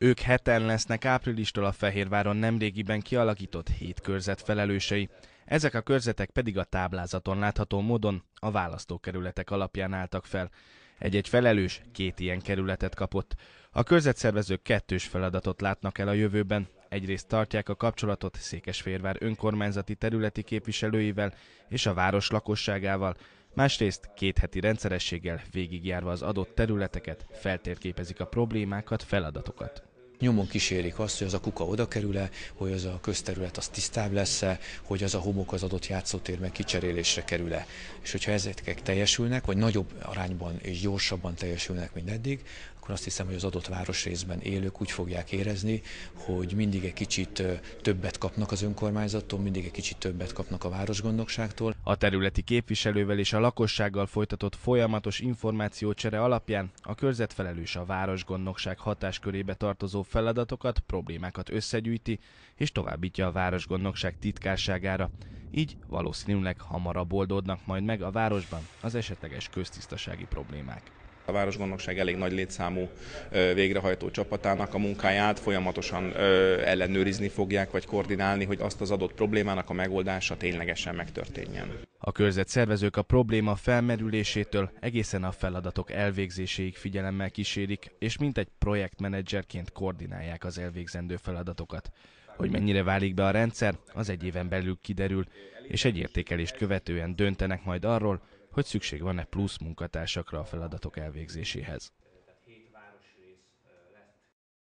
Ők heten lesznek áprilistól a Fehérváron nemrégiben kialakított hét körzet felelősei. Ezek a körzetek pedig a táblázaton látható módon a választókerületek alapján álltak fel. Egy-egy felelős két ilyen kerületet kapott. A körzetszervezők kettős feladatot látnak el a jövőben. Egyrészt tartják a kapcsolatot Székesférvár önkormányzati területi képviselőivel és a város lakosságával, másrészt két heti rendszerességgel végigjárva az adott területeket feltérképezik a problémákat, feladatokat. Nyomon kísérik azt, hogy az a kuka oda kerül-e, hogy az a közterület az tisztább lesz-e, hogy az a homok az adott játszótérben kicserélésre kerül-e. És hogyha ezek teljesülnek, vagy nagyobb arányban és gyorsabban teljesülnek, mint eddig, akkor azt hiszem, hogy az adott városrészben élők úgy fogják érezni, hogy mindig egy kicsit többet kapnak az önkormányzattól, mindig egy kicsit többet kapnak a városgondnokságtól. A területi képviselővel és a lakossággal folytatott folyamatos információcsere alapján a körzetfelelős a városgondnokság hatáskörébe tartozó feladatokat, problémákat összegyűjti és továbbítja a Városgondnokság titkárságára, így valószínűleg hamarabb oldódnak majd meg a városban az esetleges köztisztasági problémák. A Városgondnokság elég nagy létszámú végrehajtó csapatának a munkáját folyamatosan ellenőrizni fogják, vagy koordinálni, hogy azt az adott problémának a megoldása ténylegesen megtörténjen. A körzet szervezők a probléma felmerülésétől egészen a feladatok elvégzéséig figyelemmel kísérik, és mint egy projektmenedzserként koordinálják az elvégzendő feladatokat. Hogy mennyire válik be a rendszer, az egy éven belül kiderül, és egy értékelést követően döntenek majd arról, hogy szükség van-e plusz munkatársakra a feladatok elvégzéséhez.